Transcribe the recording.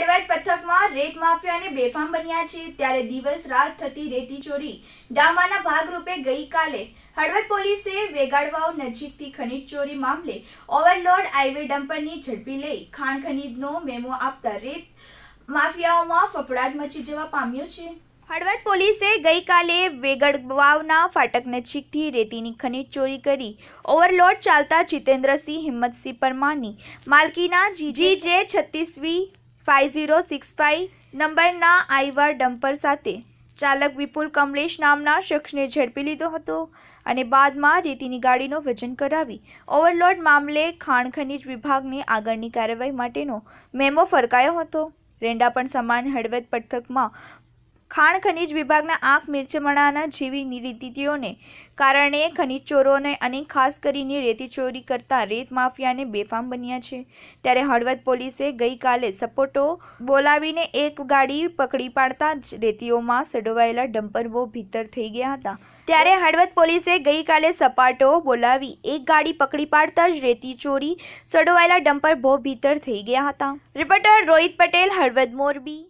કડવાઈ પથકમાં રેત માફિયાને બેફામ બન્યા છે ત્યારે દિવસ રાત થતી રેતી ચોરી ડામાના ભાગરૂપે ગઈકાલે હળવદ પોલીસે વેગાડવાઓ નજીકથી ખનીજ ચોરી મામલે ઓવરલોડ હાઈવે ડમ્પરની ઝડપી લઈ ખાણ ખનીજનો મેમો આપતા રેત માફિયાઓમાં ફફડાટ મચી જવા પામ્યો છે હળવદ પોલીસે ગઈકાલે વેગડ ફાટક નજીકથી રેતીની ખનીજ ચોરી કરી ઓવરલોડ ચાલતા જીતેન્દ્રસિંહ હિંમતસિંહ પરમારની માલકીના જીજી જે છત્તીસવી ફાઇવ ઝીરો સિક્સ ફાઇવ નંબરના આઈવાર ડમ્પર સાથે ચાલક વિપુલ કમલેશ નામના શખ્સને ઝડપી લીધો હતો અને બાદમાં રેતીની ગાડીનો વજન કરાવી ઓવરલોડ મામલે ખાણ ખનિજ વિભાગને આગળની કાર્યવાહી માટેનો મેમો ફરકાયો હતો રેંડા પણ સમાન હળવદ પંથકમાં ખાણ ખનીજ વિભાગના આંખ મિર્ચમણાના જેવી નીતિઓને કારણે ખનીજ ચોરોને અને ખાસ કરીને રેતી ચોરી કરતા રેત માફિયાને બેફામ બન્યા છે ત્યારે હળવદ પોલીસે ગઈકાલે સપોટો બોલાવીને એક ગાડી પકડી પાડતા જ રેતીઓમાં સડોવાયેલા ડમ્પરબો ભીતર થઈ ગયા હતા ત્યારે હળવદ પોલીસે ગઈકાલે સપાટો બોલાવી એક ગાડી પકડી પાડતા જ રેતી ચોરી સડોવાયેલા ડમ્પર ભો ભીતર થઈ ગયા હતા રિપોર્ટર રોહિત પટેલ હળવદ મોરબી